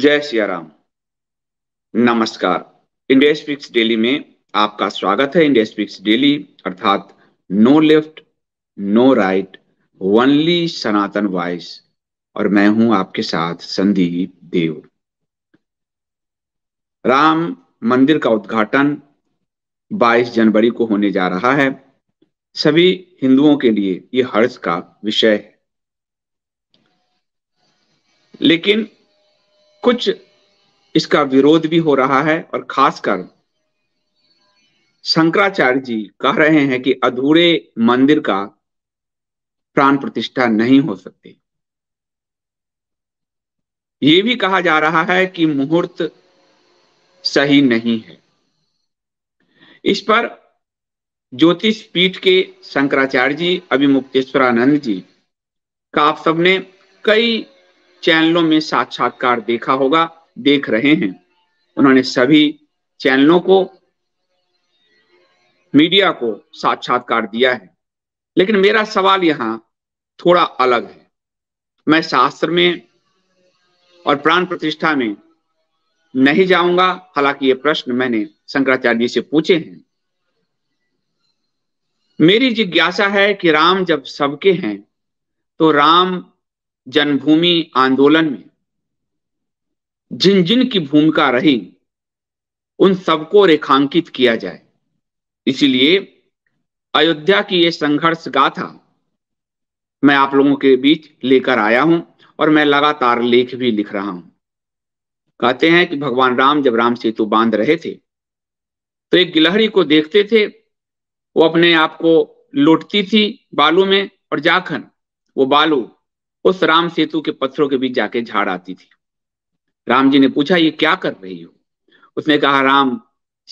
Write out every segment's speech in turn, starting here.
जय सिया राम नमस्कार India speaks daily में आपका स्वागत है इंडिया स्पिक्स डेली अर्थात no left no right only Sanatan voice और मैं हूं आपके साथ संदीप देव राम मंदिर का उद्घाटन 22 जनवरी को होने जा रहा है सभी हिंदुओं के लिए ये हर्ष का विषय है लेकिन कुछ इसका विरोध भी हो रहा है और खासकर शंकराचार्य जी कह रहे हैं कि अधूरे मंदिर का प्राण प्रतिष्ठा नहीं हो सकती ये भी कहा जा रहा है कि मुहूर्त सही नहीं है इस पर ज्योतिष पीठ के शंकराचार्य जी अभिमुक्तेश्वरानंद जी का आप सबने कई चैनलों में साक्षात्कार देखा होगा देख रहे हैं उन्होंने सभी चैनलों को मीडिया को साक्षात्कार दिया है लेकिन मेरा सवाल यहां थोड़ा अलग है मैं शास्त्र में और प्राण प्रतिष्ठा में नहीं जाऊंगा हालांकि ये प्रश्न मैंने शंकराचार्य जी से पूछे हैं मेरी जिज्ञासा है कि राम जब सबके हैं तो राम जन्मभूमि आंदोलन में जिन जिन की भूमिका रही उन सबको रेखांकित किया जाए इसीलिए अयोध्या की यह संघर्ष गाथा मैं आप लोगों के बीच लेकर आया हूं और मैं लगातार लेख भी लिख रहा हूं कहते हैं कि भगवान राम जब राम सेतु बांध रहे थे तो एक गिलहरी को देखते थे वो अपने आप को लुटती थी बालू में और जाखन वो बालू उस राम सेतु के पत्थरों के बीच जाके झाड़ आती थी राम जी ने पूछा ये क्या कर रही हो उसने कहा राम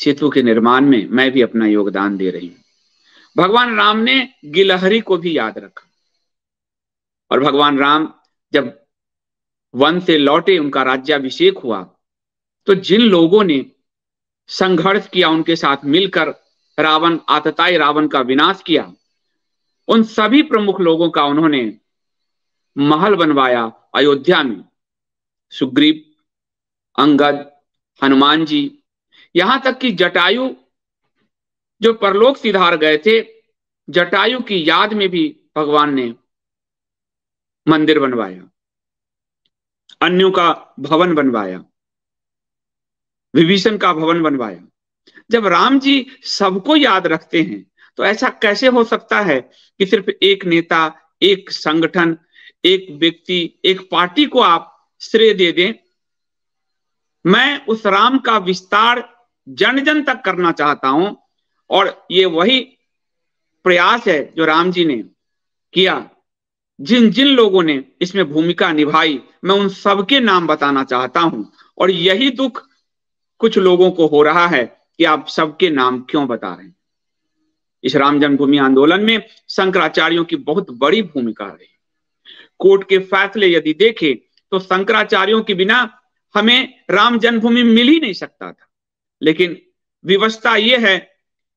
सेतु के निर्माण में मैं भी अपना योगदान दे रही हूं भगवान राम ने गिलहरी को भी याद रखा और भगवान राम जब वन से लौटे उनका राज्याभिषेक हुआ तो जिन लोगों ने संघर्ष किया उनके साथ मिलकर रावण आतताई रावण का विनाश किया उन सभी प्रमुख लोगों का उन्होंने महल बनवाया अयोध्या में सुग्रीव अंगद हनुमान जी यहां तक कि जटायु जो परलोक सिधार गए थे जटायु की याद में भी भगवान ने मंदिर बनवाया अन्यों का भवन बनवाया विभीषण का भवन बनवाया जब राम जी सबको याद रखते हैं तो ऐसा कैसे हो सकता है कि सिर्फ एक नेता एक संगठन एक व्यक्ति एक पार्टी को आप श्रेय दे दें मैं उस राम का विस्तार जन जन तक करना चाहता हूं और ये वही प्रयास है जो राम जी ने किया जिन जिन लोगों ने इसमें भूमिका निभाई मैं उन सबके नाम बताना चाहता हूं और यही दुख कुछ लोगों को हो रहा है कि आप सबके नाम क्यों बता रहे हैं इस राम जन्मभूमि आंदोलन में शंकराचार्यों की बहुत बड़ी भूमिका रही कोर्ट के फैसले यदि देखे तो शंकराचार्यों के बिना हमें राम जन्मभूमि मिल ही नहीं सकता था लेकिन विवशता यह है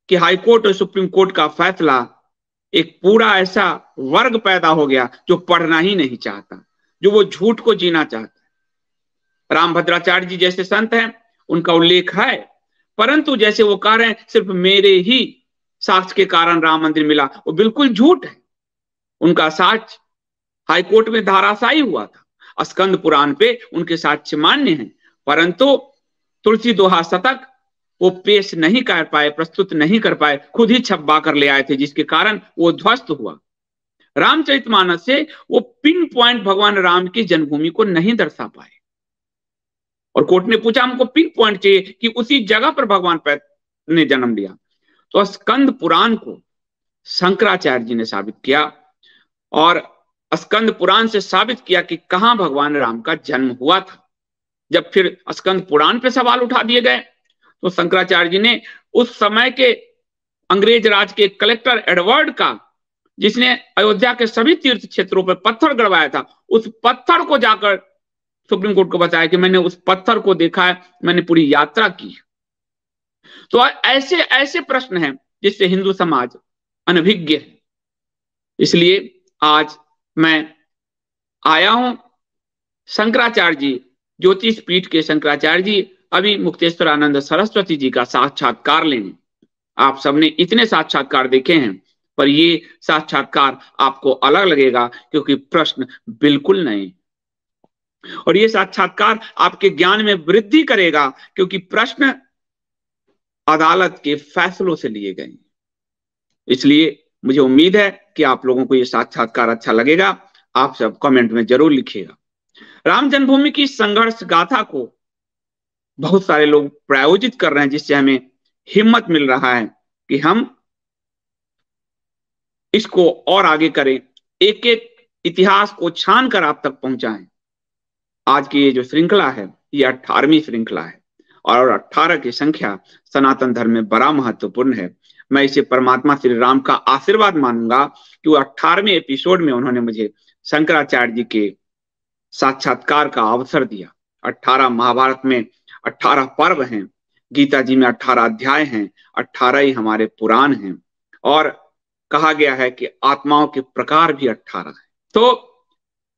कि हाई कोर्ट और सुप्रीम कोर्ट का फैसला एक पूरा ऐसा वर्ग पैदा हो गया जो पढ़ना ही नहीं चाहता जो वो झूठ को जीना चाहता है राम भद्राचार्य जी जैसे संत हैं उनका उल्लेख है परंतु जैसे वो कह रहे हैं सिर्फ मेरे ही साक्ष के कारण राम मंदिर मिला वो बिल्कुल झूठ है उनका साक्ष हाई कोर्ट में धाराशायी हुआ था स्कंद पुराण पे उनके साक्ष्य मान्य है परंतु तुलसी दोहा शतक वो पेश नहीं कर पाए प्रस्तुत नहीं कर पाए खुद ही छपा कर ले आए थे जिसके कारण वो ध्वस्त हुआ रामचरितमानस से वो पिन पॉइंट भगवान राम की जन्मभूमि को नहीं दर्शा पाए और कोर्ट ने पूछा हमको पिन पॉइंट चाहिए कि उसी जगह पर भगवान ने जन्म लिया तो स्कंद पुराण को शंकराचार्य जी ने साबित किया और स्कंद पुराण से साबित किया कि कहा भगवान राम का जन्म हुआ था जब फिर स्कंद पुराण पे सवाल उठा दिए गए तो शंकराचार्य जी ने उस समय के अंग्रेज राज के कलेक्टर एडवर्ड का जिसने अयोध्या के सभी तीर्थ क्षेत्रों पर पत्थर गड़वाया था उस पत्थर को जाकर सुप्रीम कोर्ट को बताया कि मैंने उस पत्थर को देखा है मैंने पूरी यात्रा की तो ऐसे ऐसे प्रश्न हैं जिससे हिंदू समाज अनभिज्ञ है इसलिए आज मैं आया हूं शंकराचार्य जी ज्योतिष पीठ के शंकराचार्य जी अभी मुक्तेश्वर आनंद सरस्वती जी का साक्षात्कार लेने आप सबने इतने साक्षात्कार देखे हैं पर ये साक्षात्कार आपको अलग लगेगा क्योंकि प्रश्न बिल्कुल नहीं और ये साक्षात्कार आपके ज्ञान में वृद्धि करेगा क्योंकि प्रश्न अदालत के फैसलों से लिए गए इसलिए मुझे उम्मीद है कि आप लोगों को ये साक्षात्कार अच्छा लगेगा आप सब कमेंट में जरूर लिखिएगा राम जन्मभूमि की संघर्ष गाथा को बहुत सारे लोग प्रायोजित कर रहे हैं जिससे हमें हिम्मत मिल रहा है कि हम इसको और आगे करें एक एक इतिहास को छान कर आप तक पहुंचाएं आज की ये जो श्रृंखला है ये अठारहवीं श्रृंखला है और अठारह की संख्या सनातन धर्म में बड़ा महत्वपूर्ण है मैं इसे परमात्मा श्री राम का आशीर्वाद मानूंगा कि वो अठारहवें एपिसोड में उन्होंने मुझे शंकराचार्य जी के साक्षात्कार का अवसर दिया अठारह महाभारत में अठारह पर्व हैं गीता जी में अठारह अध्याय हैं अठारह ही हमारे पुराण हैं और कहा गया है कि आत्माओं के प्रकार भी अठारह है तो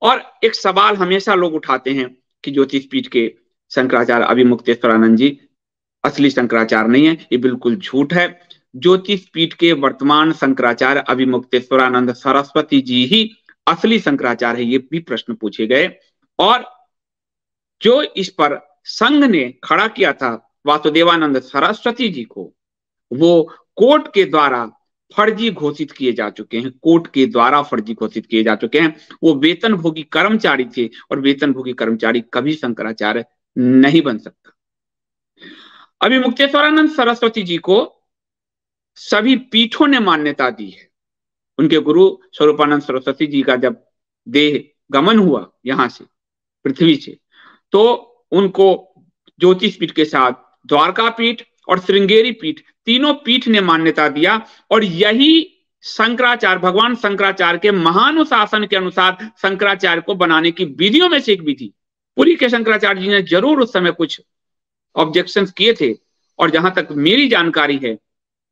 और एक सवाल हमेशा लोग उठाते हैं कि ज्योतिष पीठ के शंकराचार्य अभिमुक्तेश्वरानंद जी असली शंकराचार्य नहीं है ये बिल्कुल झूठ है ज्योतिष पीठ के वर्तमान शंकराचार्य अभिमुक्तेश्वरानंद सरस्वती जी ही असली शंकराचार्य है ये भी प्रश्न पूछे गए और जो इस पर संघ ने खड़ा किया था वासुदेवानंद सरस्वती जी को वो कोर्ट के द्वारा फर्जी घोषित किए जा चुके हैं कोर्ट के द्वारा फर्जी घोषित किए जा चुके हैं वो वेतन भोगी कर्मचारी थे और वेतन भोगी कर्मचारी कभी शंकराचार्य नहीं बन सकता अभी मुक्तेश्वरानंद सरस्वती जी को सभी पीठों ने मान्यता दी है उनके गुरु स्वरूपानंद सरस्वती जी का जब देह गमन हुआ यहाँ से पृथ्वी से तो उनको ज्योतिष पीठ के साथ द्वारका पीठ और श्रृंगेरी पीठ तीनों पीठ ने मान्यता दिया और यही शंकराचार्य भगवान शंकराचार्य के महानुशासन के अनुसार शंकराचार्य को बनाने की विधियों में से एक विधि पुरी के शंकराचार्य जी ने जरूर उस समय कुछ ऑब्जेक्शन किए थे और जहां तक मेरी जानकारी है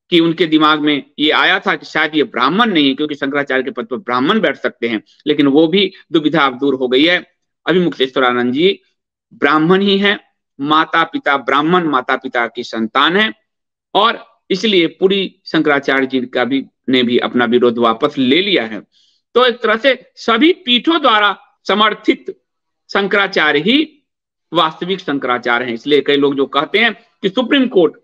कि उनके दिमाग में ये आया था कि शायद ये ब्राह्मण नहीं है क्योंकि शंकराचार्य के पद पर ब्राह्मण बैठ सकते हैं लेकिन वो भी दुविधा अब दूर हो गई है अभी मुक्तेश्वरानंद जी ब्राह्मण ही है माता पिता ब्राह्मण माता पिता की संतान है और इसलिए पूरी शंकराचार्य जी का भी ने भी अपना विरोध वापस ले लिया है तो एक तरह से सभी पीठों द्वारा समर्थित शंकराचार्य ही वास्तविक शंकराचार्य हैं इसलिए कई लोग जो कहते हैं कि सुप्रीम कोर्ट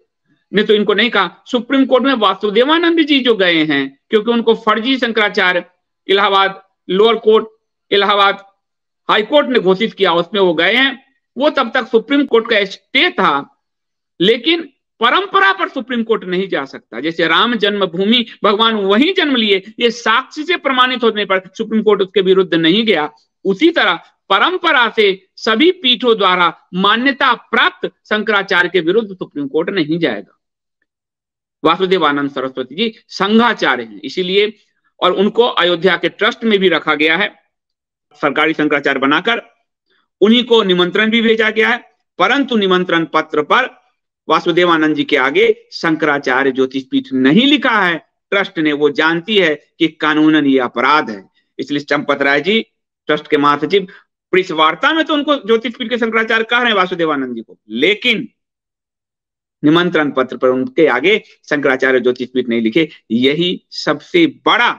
ने तो इनको नहीं कहा सुप्रीम कोर्ट में वासुदेवानंद जी जो गए हैं क्योंकि उनको फर्जी Shankaracharya Allahabad lower court Allahabad high court ने घोषित किया उसमें वो गए हैं वो तब तक सुप्रीम कोर्ट का स्टे था लेकिन परंपरा पर सुप्रीम कोर्ट नहीं जा सकता जैसे राम जन्मभूमि भगवान वही जन्म लिए ये साक्षी से प्रमाणित होने पर सुप्रीम कोर्ट उसके विरुद्ध नहीं गया उसी तरह परंपरा से सभी पीठों द्वारा मान्यता प्राप्त शंकराचार्य के विरुद्ध सुप्रीम कोर्ट नहीं जाएगा वासुदेवानंद सरस्वती जी संघाचार्य हैं इसीलिए और उनको अयोध्या के ट्रस्ट में भी रखा गया है सरकारी शंकराचार्य बनाकर उन्हीं को निमंत्रण भी भेजा गया है परंतु निमंत्रण पत्र पर वासुदेवानंद जी के आगे शंकराचार्य ज्योतिष पीठ नहीं लिखा है ट्रस्ट ने वो जानती है कि कानूनन ये अपराध है इसलिए चंपत राय जी ट्रस्ट के महासचिव प्रेस वार्ता में तो उनको ज्योतिष पीठ के शंकराचार्य कह रहे हैं वासुदेवानंद जी को लेकिन निमंत्रण पत्र पर उनके आगे शंकराचार्य ज्योतिषपीठ नहीं लिखे यही सबसे बड़ा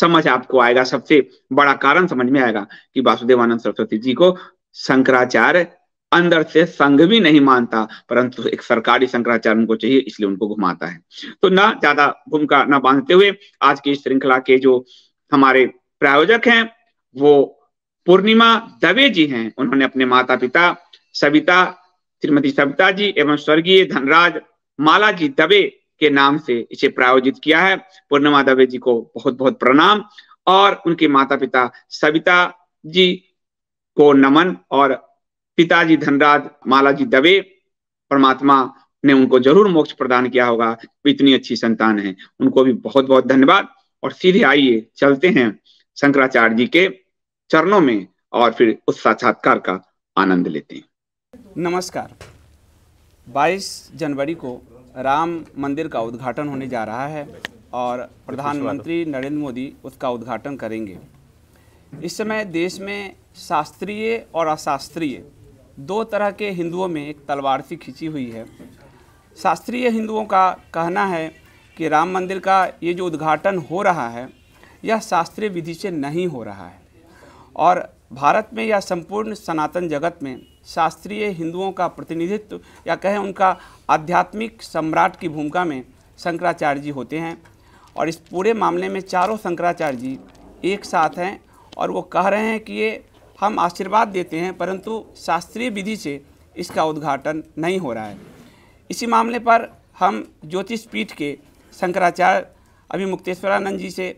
समझ आपको आएगा सबसे बड़ा कारण समझ में आएगा कि वासुदेवानंद सरस्वती जी को शंकराचार्य अंदर से संघ भी नहीं मानता परंतु एक सरकारी शंकराचार्य उनको चाहिए इसलिए उनको घुमाता है तो ना ज्यादा भूमिका ना बांधते हुए आज की श्रृंखला के जो हमारे प्रायोजक हैं वो पूर्णिमा दवे जी हैं उन्होंने अपने माता पिता सविता श्रीमती सविता जी एवं स्वर्गीय धनराज माला जी दबे के नाम से इसे प्रायोजित किया है पूर्णिमा दबे जी को बहुत बहुत प्रणाम और उनके माता पिता सविता जी को नमन और पिताजी धनराज माला जी दबे परमात्मा ने उनको जरूर मोक्ष प्रदान किया होगा इतनी अच्छी संतान है उनको भी बहुत बहुत धन्यवाद और सीधे आइए चलते हैं शंकराचार्य जी के चरणों में और फिर उस साक्षात्कार का आनंद लेते हैं नमस्कार 22 जनवरी को राम मंदिर का उद्घाटन होने जा रहा है और प्रधानमंत्री नरेंद्र मोदी उसका उद्घाटन करेंगे इस समय देश में शास्त्रीय और अशास्त्रीय दो तरह के हिंदुओं में एक तलवार सी खिंची हुई है शास्त्रीय हिंदुओं का कहना है कि राम मंदिर का ये जो उद्घाटन हो रहा है यह शास्त्रीय विधि से नहीं हो रहा है और भारत में या संपूर्ण सनातन जगत में शास्त्रीय हिंदुओं का प्रतिनिधित्व या कहें उनका आध्यात्मिक सम्राट की भूमिका में शंकराचार्य जी होते हैं और इस पूरे मामले में चारों शंकराचार्य जी एक साथ हैं और वो कह रहे हैं कि ये हम आशीर्वाद देते हैं परंतु शास्त्रीय विधि से इसका उद्घाटन नहीं हो रहा है इसी मामले पर हम ज्योतिष पीठ के शंकराचार्य अभी मुक्तेश्वरानंद जी से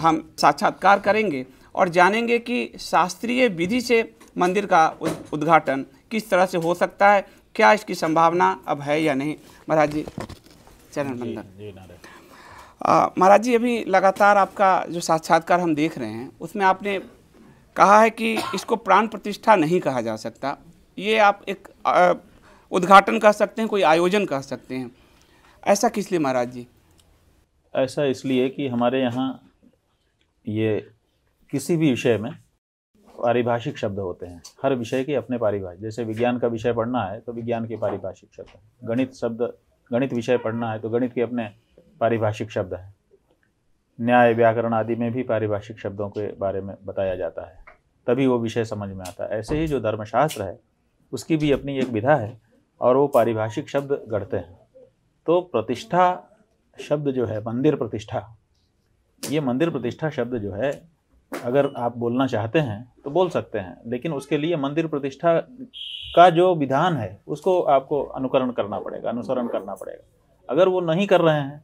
हम साक्षात्कार करेंगे और जानेंगे कि शास्त्रीय विधि से मंदिर का उद्घाटन किस तरह से हो सकता है क्या इसकी संभावना अब है या नहीं महाराज जी चरण मंदिर महाराज जी अभी लगातार आपका जो साक्षात्कार हम देख रहे हैं उसमें आपने कहा है कि इसको प्राण प्रतिष्ठा नहीं कहा जा सकता ये आप एक उद्घाटन कह सकते हैं कोई आयोजन कह सकते हैं ऐसा किस लिए महाराज जी ऐसा इसलिए कि हमारे यहाँ ये किसी भी विषय में पारिभाषिक शब्द होते हैं हर विषय के अपने पारिभाषिक जैसे विज्ञान का विषय पढ़ना है तो विज्ञान के पारिभाषिक शब्द है गणित शब्द गणित विषय पढ़ना है तो गणित के अपने पारिभाषिक शब्द हैं न्याय व्याकरण आदि में भी पारिभाषिक शब्दों के बारे में बताया जाता है तभी वो विषय समझ में आता है ऐसे ही जो धर्मशास्त्र है उसकी भी अपनी एक विधा है और वो पारिभाषिक शब्द गढ़ते हैं तो प्रतिष्ठा शब्द जो है मंदिर प्रतिष्ठा ये मंदिर प्रतिष्ठा शब्द जो है अगर आप बोलना चाहते हैं तो बोल सकते हैं लेकिन उसके लिए मंदिर प्रतिष्ठा का जो विधान है उसको आपको अनुकरण करना पड़ेगा अनुसरण करना पड़ेगा अगर वो नहीं कर रहे हैं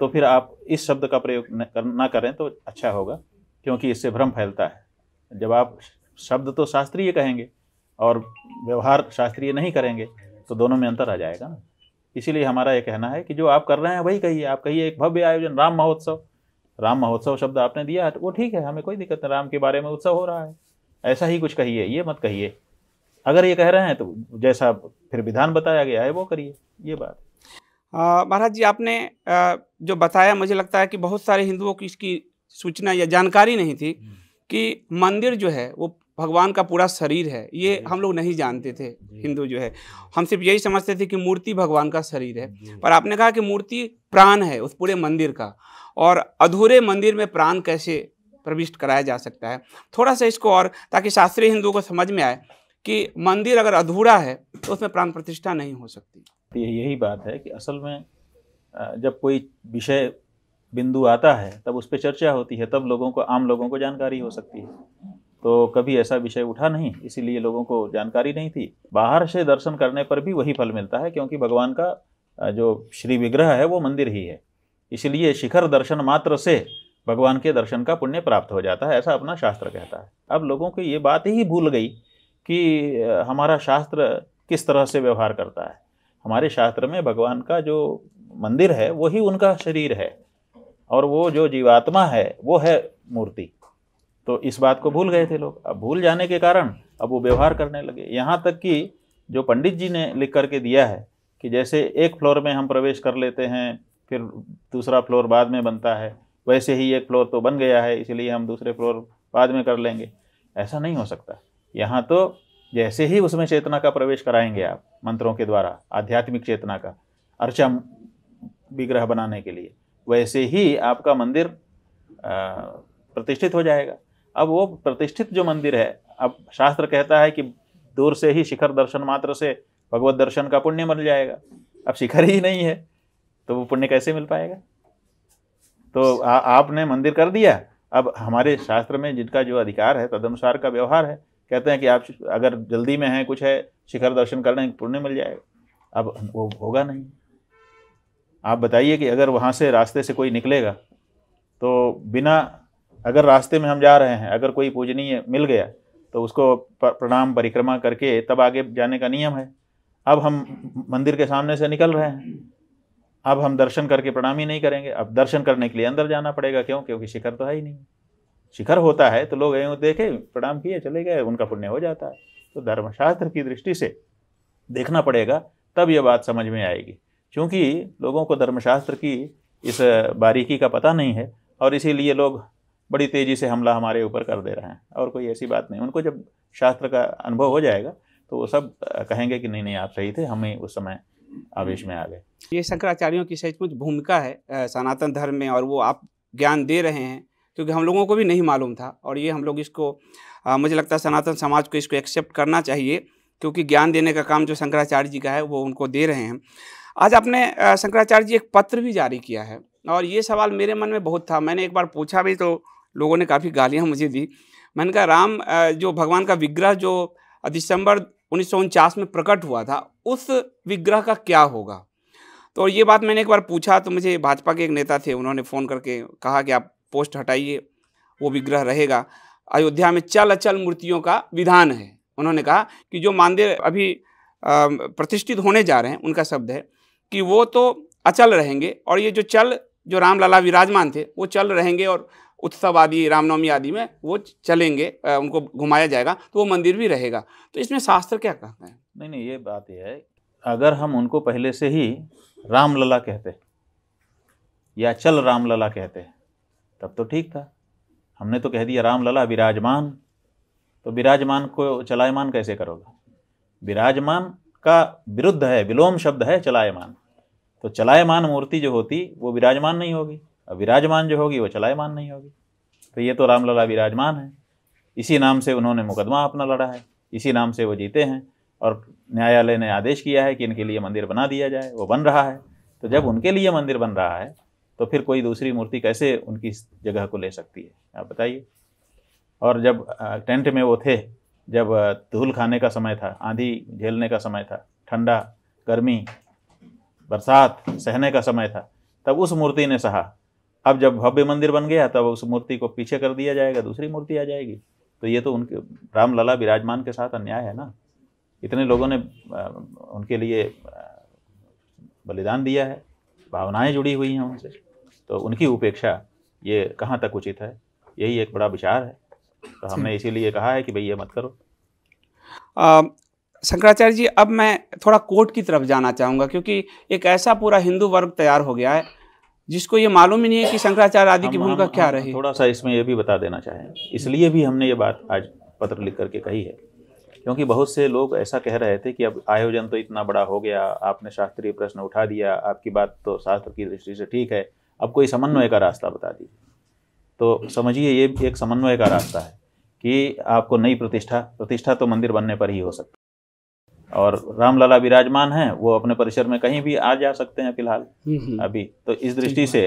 तो फिर आप इस शब्द का प्रयोग ना करें तो अच्छा होगा क्योंकि इससे भ्रम फैलता है जब आप शब्द तो शास्त्रीय कहेंगे और व्यवहार शास्त्रीय नहीं करेंगे तो दोनों में अंतर आ जाएगा ना इसीलिए हमारा ये कहना है कि जो आप कर रहे हैं वही कहिए आप कहिए एक भव्य आयोजन राम महोत्सव राम महोत्सव शब्द आपने दिया तो वो ठीक है हमें कोई दिक्कत नहीं राम के बारे में उत्सव हो रहा है ऐसा ही कुछ कहिए ये मत कहिए अगर ये कह रहे हैं तो जैसा फिर विधान बताया गया है वो करिए ये बात महाराज जी आपने आ, जो बताया मुझे लगता है कि बहुत सारे हिंदुओं की इसकी सूचना या जानकारी नहीं थी हम्म। कि मंदिर जो है वो भगवान का पूरा शरीर है ये हम लोग नहीं जानते थे हिंदू जो है हम सिर्फ यही समझते थे कि मूर्ति भगवान का शरीर है पर आपने कहा कि मूर्ति प्राण है उस पूरे मंदिर का और अधूरे मंदिर में प्राण कैसे प्रविष्ट कराया जा सकता है थोड़ा सा इसको और ताकि शास्त्रीय हिंदुओं को समझ में आए कि मंदिर अगर अधूरा है तो उसमें प्राण प्रतिष्ठा नहीं हो सकती यही बात है कि असल में जब कोई विषय बिंदु आता है तब उस पर चर्चा होती है तब लोगों को आम लोगों को जानकारी हो सकती है तो कभी ऐसा विषय उठा नहीं इसीलिए लोगों को जानकारी नहीं थी बाहर से दर्शन करने पर भी वही फल मिलता है क्योंकि भगवान का जो श्री विग्रह है वो मंदिर ही है इसलिए शिखर दर्शन मात्र से भगवान के दर्शन का पुण्य प्राप्त हो जाता है ऐसा अपना शास्त्र कहता है अब लोगों को ये बात ही भूल गई कि हमारा शास्त्र किस तरह से व्यवहार करता है हमारे शास्त्र में भगवान का जो मंदिर है वही उनका शरीर है और वो जो जीवात्मा है वो है मूर्ति तो इस बात को भूल गए थे लोग अब भूल जाने के कारण अब वो व्यवहार करने लगे यहाँ तक कि जो पंडित जी ने लिख करके दिया है कि जैसे एक फ्लोर में हम प्रवेश कर लेते हैं फिर दूसरा फ्लोर बाद में बनता है वैसे ही एक फ्लोर तो बन गया है इसलिए हम दूसरे फ्लोर बाद में कर लेंगे ऐसा नहीं हो सकता यहाँ तो जैसे ही उसमें चेतना का प्रवेश कराएंगे आप मंत्रों के द्वारा आध्यात्मिक चेतना का अर्चम विग्रह बनाने के लिए वैसे ही आपका मंदिर प्रतिष्ठित हो जाएगा अब वो प्रतिष्ठित जो मंदिर है अब शास्त्र कहता है कि दूर से ही शिखर दर्शन मात्र से भगवत दर्शन का पुण्य मिल जाएगा अब शिखर ही नहीं है तो वो पुण्य कैसे मिल पाएगा तो आ, आपने मंदिर कर दिया अब हमारे शास्त्र में जिनका जो अधिकार है तदनुसार का व्यवहार है कहते हैं कि आप अगर जल्दी में हैं कुछ है शिखर दर्शन कर लें पुण्य मिल जाएगा अब वो होगा नहीं आप बताइए कि अगर वहाँ से रास्ते से कोई निकलेगा तो बिना अगर रास्ते में हम जा रहे हैं अगर कोई पूजनीय मिल गया तो उसको प्रणाम परिक्रमा करके तब आगे जाने का नियम है अब हम मंदिर के सामने से निकल रहे हैं अब हम दर्शन करके प्रणाम ही नहीं करेंगे अब दर्शन करने के लिए अंदर जाना पड़ेगा क्यों क्योंकि शिखर तो है ही नहीं शिखर होता है तो लोग यूँ देखे प्रणाम किए चले गए उनका पुण्य हो जाता है तो धर्मशास्त्र की दृष्टि से देखना पड़ेगा तब यह बात समझ में आएगी क्योंकि लोगों को धर्मशास्त्र की इस बारीकी का पता नहीं है और इसीलिए लोग बड़ी तेज़ी से हमला हमारे ऊपर कर दे रहे हैं और कोई ऐसी बात नहीं उनको जब शास्त्र का अनुभव हो जाएगा तो वो सब कहेंगे कि नहीं नहीं आप सही थे हमें उस समय आवेश में आ गए ये शंकराचार्यों की सचमुच भूमिका है सनातन धर्म में और वो आप ज्ञान दे रहे हैं क्योंकि हम लोगों को भी नहीं मालूम था और ये हम लोग इसको आ, मुझे लगता है सनातन समाज को इसको एक्सेप्ट करना चाहिए क्योंकि ज्ञान देने का काम जो शंकराचार्य जी का है वो उनको दे रहे हैं आज आपने शंकराचार्य जी एक पत्र भी जारी किया है और ये सवाल मेरे मन में बहुत था मैंने एक बार पूछा भी तो लोगों ने काफ़ी गालियाँ मुझे दी मैंने कहा राम जो भगवान का विग्रह जो दिसंबर उन्नीस में प्रकट हुआ था उस विग्रह का क्या होगा तो ये बात मैंने एक बार पूछा तो मुझे भाजपा के एक नेता थे उन्होंने फ़ोन करके कहा कि आप पोस्ट हटाइए वो विग्रह रहेगा अयोध्या में चल अचल मूर्तियों का विधान है उन्होंने कहा कि जो मंदिर अभी प्रतिष्ठित होने जा रहे हैं उनका शब्द है कि वो तो अचल रहेंगे और ये जो चल जो रामलला विराजमान थे वो चल रहेंगे और उत्सव आदि रामनवमी आदि में वो चलेंगे उनको घुमाया जाएगा तो वो मंदिर भी रहेगा तो इसमें शास्त्र क्या कहते हैं नहीं नहीं ये बात यह है अगर हम उनको पहले से ही रामलला कहते या चल रामलला कहते तब तो ठीक था हमने तो कह दिया रामलला विराजमान तो विराजमान को चलायमान कैसे करोगे विराजमान का विरुद्ध है विलोम शब्द है चलायमान तो चलायमान मूर्ति जो होती वो विराजमान नहीं होगी विराजमान जो होगी वो चलायमान नहीं होगी तो ये तो रामलला विराजमान है इसी नाम से उन्होंने मुकदमा अपना लड़ा है इसी नाम से वो जीते हैं और न्यायालय ने आदेश किया है कि इनके लिए मंदिर बना दिया जाए वो बन रहा है तो जब उनके लिए मंदिर बन रहा है तो फिर कोई दूसरी मूर्ति कैसे उनकी जगह को ले सकती है आप बताइए और जब टेंट में वो थे जब धूल खाने का समय था आंधी झेलने का समय था ठंडा गर्मी बरसात सहने का समय था तब उस मूर्ति ने सहा अब जब भव्य मंदिर बन गया तब उस मूर्ति को पीछे कर दिया जाएगा दूसरी मूर्ति आ जाएगी तो ये तो उनके रामलला विराजमान के साथ अन्याय है ना इतने लोगों ने उनके लिए बलिदान दिया है भावनाएं जुड़ी हुई हैं उनसे तो उनकी उपेक्षा ये कहाँ तक उचित है यही एक बड़ा विचार है तो हमने इसीलिए कहा है कि भाई ये मत करो शंकराचार्य जी अब मैं थोड़ा कोर्ट की तरफ जाना चाहूँगा क्योंकि एक ऐसा पूरा हिंदू वर्ग तैयार हो गया है जिसको ये मालूम ही नहीं है कि शंकराचार्य आदि की भूमिका क्या हम, रही थोड़ा सा इसमें यह भी बता देना चाहें इसलिए भी हमने ये बात आज पत्र लिख करके कही है क्योंकि बहुत से लोग ऐसा कह रहे थे कि अब आयोजन तो इतना बड़ा हो गया आपने शास्त्रीय प्रश्न उठा दिया आपकी बात तो शास्त्र की दृष्टि से ठीक है अब कोई समन्वय का रास्ता बता दी तो समझिए ये एक समन्वय का रास्ता है कि आपको नई प्रतिष्ठा प्रतिष्ठा तो मंदिर बनने पर ही हो सकती और रामलला विराजमान हैं वो अपने परिसर में कहीं भी आ जा सकते हैं फिलहाल हम्म, हम्म। अभी तो इस दृष्टि से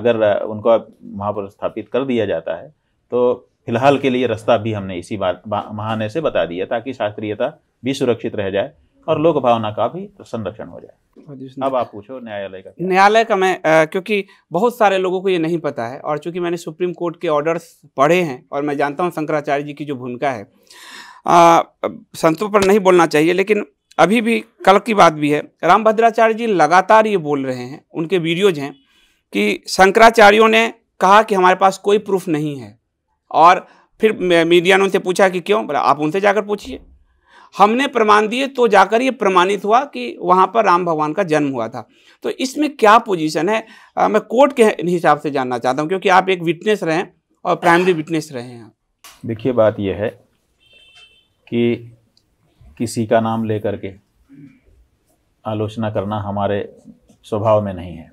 अगर उनको वहाँ पर स्थापित कर दिया जाता है तो फिलहाल के लिए रास्ता भी हमने इसी बात महाने से बता दिया ताकि शास्त्रीयता भी सुरक्षित रह जाए और लोक भावना का भी संरक्षण हो जाए अब आप पूछो न्यायालय का न्यायालय का मैं आ, क्योंकि बहुत सारे लोगों को ये नहीं पता है और चूंकि मैंने सुप्रीम कोर्ट के ऑर्डर्स पढ़े हैं और मैं जानता हूँ शंकराचार्य जी की जो भूमिका है संतों पर नहीं बोलना चाहिए लेकिन अभी भी कल की बात भी है राम भद्राचार्य जी लगातार ये बोल रहे हैं उनके वीडियोज हैं कि शंकराचार्यों ने कहा कि हमारे पास कोई प्रूफ नहीं है और फिर मीडिया ने उनसे पूछा कि क्यों बोला आप उनसे जाकर पूछिए हमने प्रमाण दिए तो जाकर ये प्रमाणित हुआ कि वहाँ पर राम भगवान का जन्म हुआ था तो इसमें क्या पोजीशन है आ, मैं कोर्ट के हिसाब से जानना चाहता हूँ क्योंकि आप एक विटनेस रहे हैं और प्राइमरी विटनेस रहे हैं देखिए बात यह है कि किसी का नाम ले करके आलोचना करना हमारे स्वभाव में नहीं है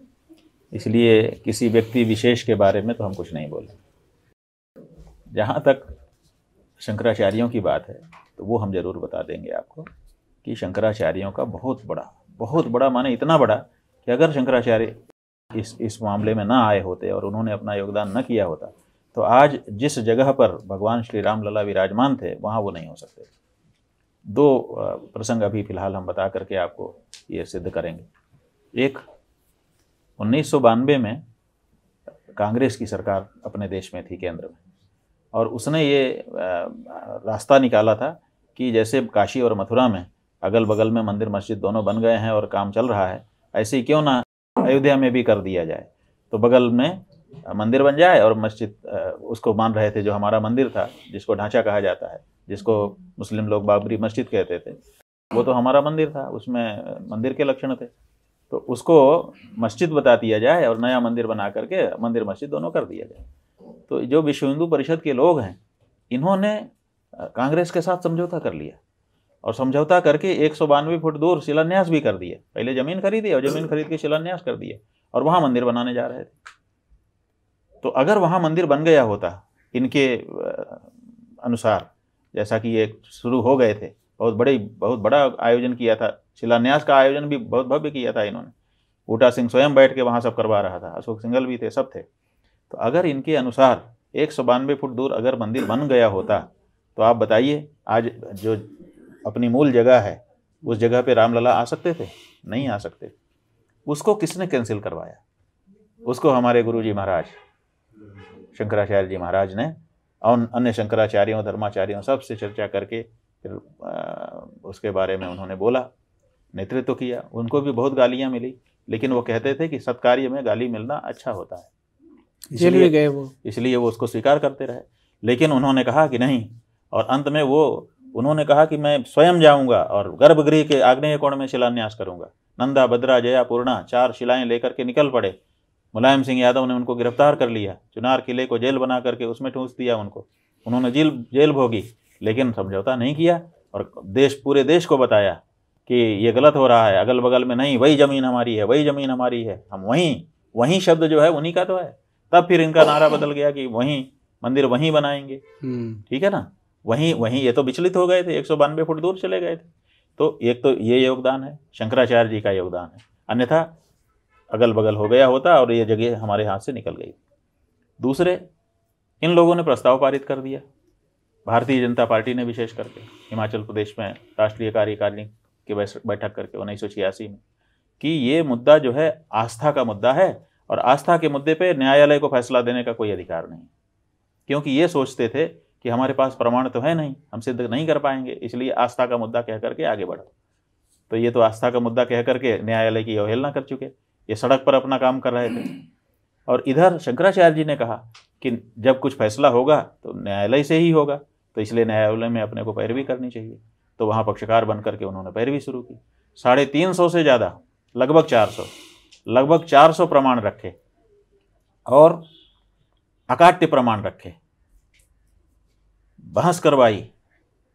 इसलिए किसी व्यक्ति विशेष के बारे में तो हम कुछ नहीं बोले जहाँ तक शंकराचार्यों की बात है तो वो हम ज़रूर बता देंगे आपको कि शंकराचार्यों का बहुत बड़ा बहुत बड़ा माने इतना बड़ा कि अगर शंकराचार्य इस इस मामले में ना आए होते और उन्होंने अपना योगदान न किया होता तो आज जिस जगह पर भगवान श्री राम लला विराजमान थे वहाँ वो नहीं हो सकते दो प्रसंग अभी फिलहाल हम बता करके आपको ये सिद्ध करेंगे एक उन्नीस में कांग्रेस की सरकार अपने देश में थी केंद्र में और उसने ये रास्ता निकाला था कि जैसे काशी और मथुरा में अगल बगल में मंदिर मस्जिद दोनों बन गए हैं और काम चल रहा है ऐसे ही क्यों ना अयोध्या में भी कर दिया जाए तो बगल में मंदिर बन जाए और मस्जिद उसको मान रहे थे जो हमारा मंदिर था जिसको ढांचा कहा जाता है जिसको मुस्लिम लोग बाबरी मस्जिद कहते थे वो तो हमारा मंदिर था उसमें मंदिर के लक्षण थे तो उसको मस्जिद बता दिया जाए और नया मंदिर बना करके मंदिर मस्जिद दोनों कर दिया जाए तो जो विश्व हिंदू परिषद के लोग हैं इन्होंने कांग्रेस के साथ समझौता कर लिया और समझौता करके एक फुट दूर शिलान्यास भी कर दिए पहले ज़मीन खरीदी और ज़मीन खरीद के शिलान्यास कर दिए और वहाँ मंदिर बनाने जा रहे थे तो अगर वहाँ मंदिर बन गया होता इनके अनुसार जैसा कि ये शुरू हो गए थे बहुत बड़े बहुत बड़ा आयोजन किया था शिलान्यास का आयोजन भी बहुत भव्य किया था इन्होंने बूटा सिंह स्वयं बैठ के वहाँ सब करवा रहा था अशोक सिंघल भी थे सब थे तो अगर इनके अनुसार एक सौ बानवे फुट दूर अगर मंदिर बन गया होता तो आप बताइए आज जो अपनी मूल जगह है उस जगह पे रामलला आ सकते थे नहीं आ सकते उसको किसने कैंसिल करवाया उसको हमारे गुरुजी महाराज शंकराचार्य जी महाराज ने और अन्य शंकराचार्यों धर्माचार्यों सब से चर्चा करके फिर उसके बारे में उन्होंने बोला नेतृत्व तो किया उनको भी बहुत गालियाँ मिली लेकिन वो कहते थे कि सत्कार्य में गाली मिलना अच्छा होता है इसलिए गए वो इसलिए वो उसको स्वीकार करते रहे लेकिन उन्होंने कहा कि नहीं और अंत में वो उन्होंने कहा कि मैं स्वयं जाऊंगा और गर्भगृह के आग्नेय कोण में शिलान्यास करूंगा नंदा भद्रा जया पूर्णा चार शिलाएं लेकर के निकल पड़े मुलायम सिंह यादव ने उनको गिरफ्तार कर लिया चुनार किले को जेल बना करके उसमें ठूंस दिया उनको उन्होंने जेल जेल भोगी लेकिन समझौता नहीं किया और देश पूरे देश को बताया कि ये गलत हो रहा है अगल बगल में नहीं वही ज़मीन हमारी है वही ज़मीन हमारी है हम वहीं वहीं शब्द जो है उन्हीं का तो है तब फिर इनका नारा बदल गया कि वहीं मंदिर वहीं बनाएंगे हम्म। ठीक है ना वहीं वहीं ये तो विचलित हो गए थे एक फुट दूर चले गए थे तो एक तो ये योगदान है शंकराचार्य जी का योगदान है अन्यथा अगल बगल हो गया होता और ये जगह हमारे हाथ से निकल गई दूसरे इन लोगों ने प्रस्ताव पारित कर दिया भारतीय जनता पार्टी ने विशेष करके हिमाचल प्रदेश में राष्ट्रीय कार्यकारिणी की बैठक करके उन्नीस में कि ये मुद्दा जो है आस्था का मुद्दा है और आस्था के मुद्दे पे न्यायालय को फैसला देने का कोई अधिकार नहीं क्योंकि ये सोचते थे कि हमारे पास प्रमाण तो है नहीं हम सिद्ध नहीं कर पाएंगे इसलिए आस्था का मुद्दा कह करके आगे बढ़ो तो ये तो आस्था का मुद्दा कह करके न्यायालय की अवहेलना कर चुके ये सड़क पर अपना काम कर रहे थे और इधर शंकराचार्य जी ने कहा कि जब कुछ फैसला होगा तो न्यायालय से ही होगा तो इसलिए न्यायालय में अपने को पैरवी करनी चाहिए तो वहाँ पक्षकार बन करके उन्होंने पैरवी शुरू की साढ़े तीन सौ से ज़्यादा लगभग चार सौ लगभग चार सौ प्रमाण रखे और अकाट्य प्रमाण रखे बहस करवाई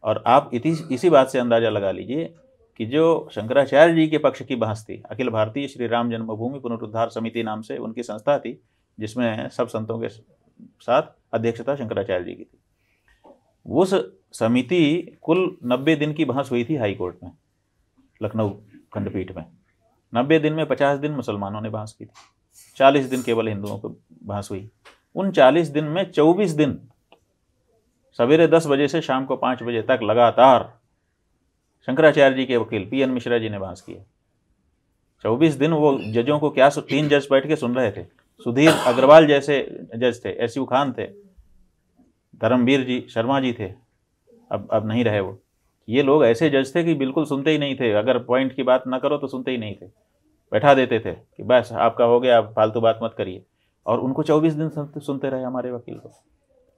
और आप इति इसी बात से अंदाज़ा लगा लीजिए कि जो शंकराचार्य जी के पक्ष की बहस थी अखिल भारतीय श्री राम जन्मभूमि पुनरुद्धार समिति नाम से उनकी संस्था थी जिसमें सब संतों के साथ अध्यक्षता शंकराचार्य जी की थी उस समिति कुल नब्बे दिन की बहस हुई थी हाईकोर्ट में लखनऊ खंडपीठ में नब्बे दिन में पचास दिन मुसलमानों ने बहस की थी चालीस दिन केवल हिंदुओं को बहस हुई उन चालीस दिन में चौबीस दिन सवेरे दस बजे से शाम को पाँच बजे तक लगातार शंकराचार्य जी के वकील पी एन मिश्रा जी ने बहस किया चौबीस दिन वो जजों को क्या तीन जज बैठ के सुन रहे थे सुधीर अग्रवाल जैसे जज थे एस यू खान थे धर्मवीर जी शर्मा जी थे अब अब नहीं रहे वो ये लोग ऐसे जज थे कि बिल्कुल सुनते ही नहीं थे अगर पॉइंट की बात ना करो तो सुनते ही नहीं थे बैठा देते थे कि बस आपका हो गया आप फालतू बात मत करिए और उनको चौबीस दिन सुनते रहे हमारे वकील को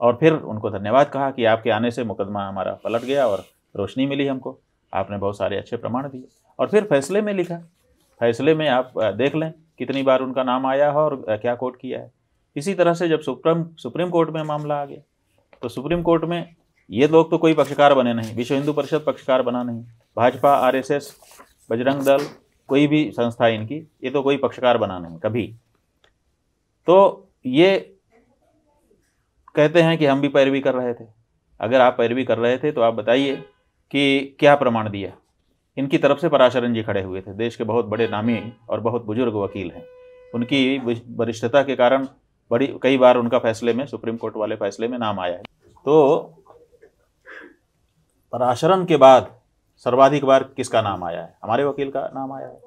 और फिर उनको धन्यवाद कहा कि आपके आने से मुकदमा हमारा पलट गया और रोशनी मिली हमको आपने बहुत सारे अच्छे प्रमाण दिए और फिर फैसले में लिखा फैसले में आप देख लें कितनी बार उनका नाम आया है और क्या कोर्ट किया है इसी तरह से जब सुप्रम सुप्रीम कोर्ट में मामला आ गया तो सुप्रीम कोर्ट में ये लोग तो कोई पक्षकार बने नहीं विश्व हिंदू परिषद पक्षकार बना नहीं भाजपा आर बजरंग दल कोई भी संस्था इनकी ये तो कोई पक्षकार बना नहीं कभी तो ये कहते हैं कि हम भी पैरवी कर रहे थे अगर आप पैरवी कर रहे थे तो आप बताइए कि क्या प्रमाण दिया इनकी तरफ से पराशरण जी खड़े हुए थे देश के बहुत बड़े नामी और बहुत बुजुर्ग वकील हैं उनकी वरिष्ठता के कारण बड़ी कई बार उनका फैसले में सुप्रीम कोर्ट वाले फैसले में नाम आया है तो पराशरण के बाद सर्वाधिक बार किसका नाम आया है हमारे वकील का नाम आया है